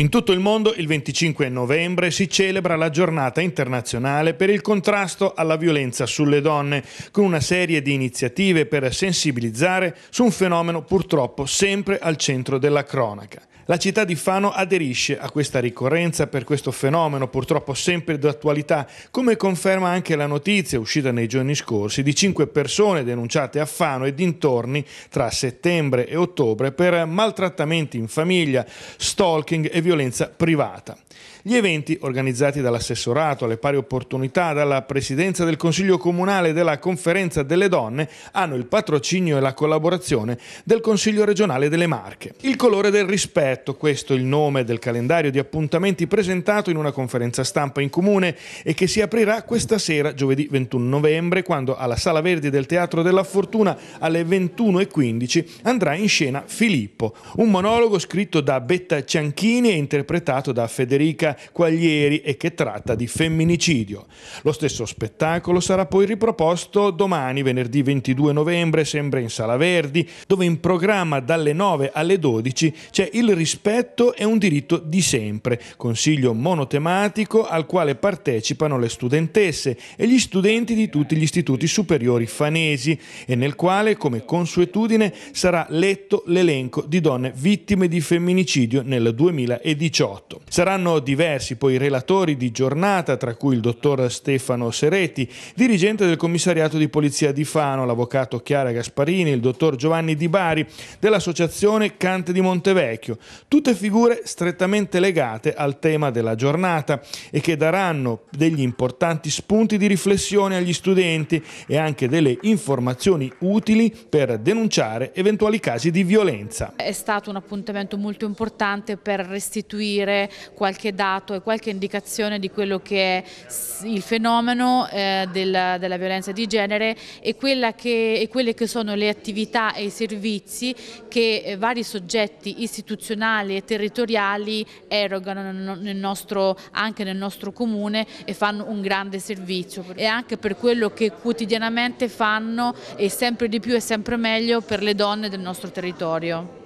In tutto il mondo il 25 novembre si celebra la giornata internazionale per il contrasto alla violenza sulle donne, con una serie di iniziative per sensibilizzare su un fenomeno purtroppo sempre al centro della cronaca, la città di Fano aderisce a questa ricorrenza per questo fenomeno purtroppo sempre d'attualità, come conferma anche la notizia uscita nei giorni scorsi di cinque persone denunciate a Fano e dintorni tra settembre e ottobre per maltrattamenti in famiglia, stalking e violenza privata. Gli eventi organizzati dall'assessorato alle pari opportunità, dalla Presidenza del Consiglio Comunale e della Conferenza delle Donne hanno il patrocinio e la collaborazione del Consiglio regionale delle Marche. Il colore del rispetto Perfetto, questo è il nome del calendario di appuntamenti presentato in una conferenza stampa in comune e che si aprirà questa sera, giovedì 21 novembre, quando alla Sala Verdi del Teatro della Fortuna alle 21.15 andrà in scena Filippo, un monologo scritto da Betta Cianchini e interpretato da Federica Quaglieri e che tratta di femminicidio. Lo stesso spettacolo sarà poi riproposto domani, venerdì 22 novembre, sempre in Sala Verdi, dove in programma dalle 9 alle 12 c'è il rispetto e un diritto di sempre, consiglio monotematico al quale partecipano le studentesse e gli studenti di tutti gli istituti superiori fanesi e nel quale, come consuetudine, sarà letto l'elenco di donne vittime di femminicidio nel 2018. Saranno diversi poi i relatori di giornata, tra cui il dottor Stefano Seretti, dirigente del commissariato di polizia di Fano, l'avvocato Chiara Gasparini, il dottor Giovanni Di Bari dell'associazione Cante di Montevecchio, Tutte figure strettamente legate al tema della giornata e che daranno degli importanti spunti di riflessione agli studenti e anche delle informazioni utili per denunciare eventuali casi di violenza. È stato un appuntamento molto importante per restituire qualche dato e qualche indicazione di quello che è il fenomeno eh, della, della, violenza di genere e, che, e quelle che sono le attività e i servizi che eh, vari soggetti istituzionali regionali e territoriali erogano nel nostro, anche nel nostro comune e fanno un grande servizio e anche per quello che quotidianamente fanno e sempre di più e sempre meglio per le donne del nostro territorio.